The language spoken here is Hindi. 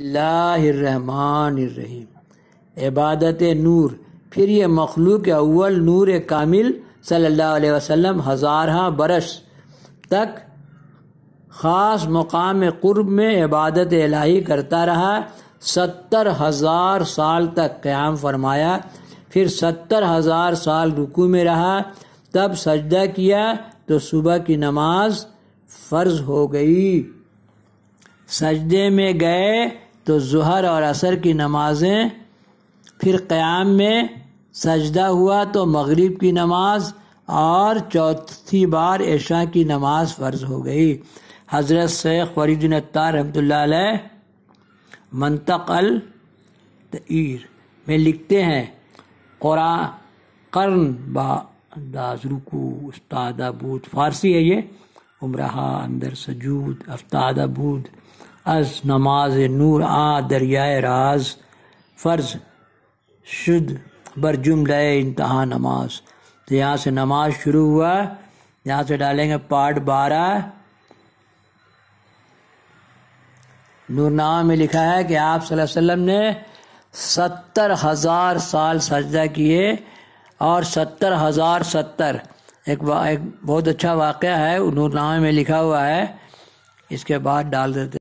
रहीम इबादत नूर फिर ये मखलूक अव्वल नूर कामिल सल्लल्लाहु अलैहि वसल्लम हज़ारहा बरस तक ख़ास मुकाम क़ुर्ब में इबादत इलाही करता रहा सत्तर हज़ार साल तक क़्याम फरमाया फिर सत्तर हज़ार साल रुकू में रहा तब सजदा किया तो सुबह की नमाज फ़र्ज हो गई सजदे में गए तो जहर और असर की नमाजें फिर क़याम में सजदा हुआ तो मगरिब की नमाज और चौथी बार ऐशा की नमाज फ़र्ज हो गई हज़रत शेख फरीदन तार रहमत मंतकल तईर में लिखते हैं क़ुरा कर्न बाज रुकू उस्तादा बूद फ़ारसी है ये उमरा अंदर सजूद अफ्तादा बूद अज नमाज नूर आ दरिया राज फ़र्ज शुद बर जुमला इंतहा नमाज तो यहाँ से नमाज शुरू हुआ यहाँ से डालेंगे पार्ट बारह नूरनामा में लिखा है कि आप वसल्लम ने सत्तर हज़ार साल सजदा किए और सत्तर हज़ार सत्तर एक, एक बहुत अच्छा वाक़ है नूरनामा में लिखा हुआ है इसके बाद डाल देते